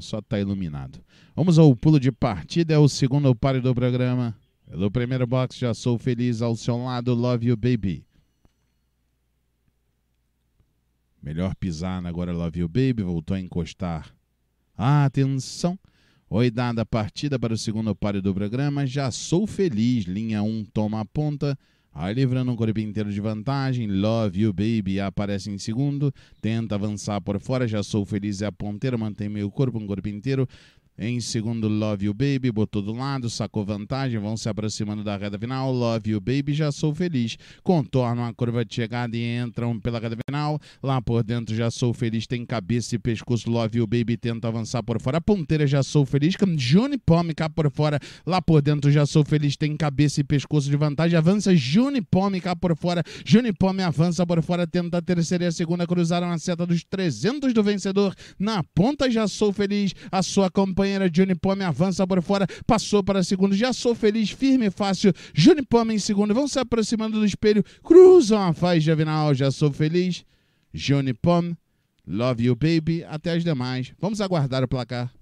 só tá iluminado. Vamos ao pulo de partida, é o segundo páreo do programa. Pelo é primeiro box, já sou feliz ao seu lado, love you baby. Melhor pisar agora, love you baby, voltou a encostar. Atenção! Oi, dada a partida para o segundo páreo do programa, já sou feliz, linha 1 um, toma a ponta. Aí livrando um corpo inteiro de vantagem, Love You Baby aparece em segundo, tenta avançar por fora, já sou feliz é a ponteira, mantém meu corpo, um corpo inteiro, em segundo, Love You Baby, botou do lado, sacou vantagem, vão se aproximando da reta final. Love You Baby, já sou feliz. Contornam a curva de chegada e entram pela reta final. Lá por dentro, já sou feliz, tem cabeça e pescoço. Love You Baby tenta avançar por fora. ponteira, já sou feliz. Juni Pome cá por fora. Lá por dentro, já sou feliz, tem cabeça e pescoço de vantagem. Avança Juni Pome cá por fora. Juni Pome avança por fora, tenta a terceira e a segunda. Cruzaram a seta dos 300 do vencedor. Na ponta, já sou feliz. A sua companhia companheira Junipome avança por fora, passou para segundo, já sou feliz, firme e fácil. Junipome em segundo, vão se aproximando do espelho, cruzam a faixa Javinal, já sou feliz. Junipome, love you baby, até as demais. Vamos aguardar o placar.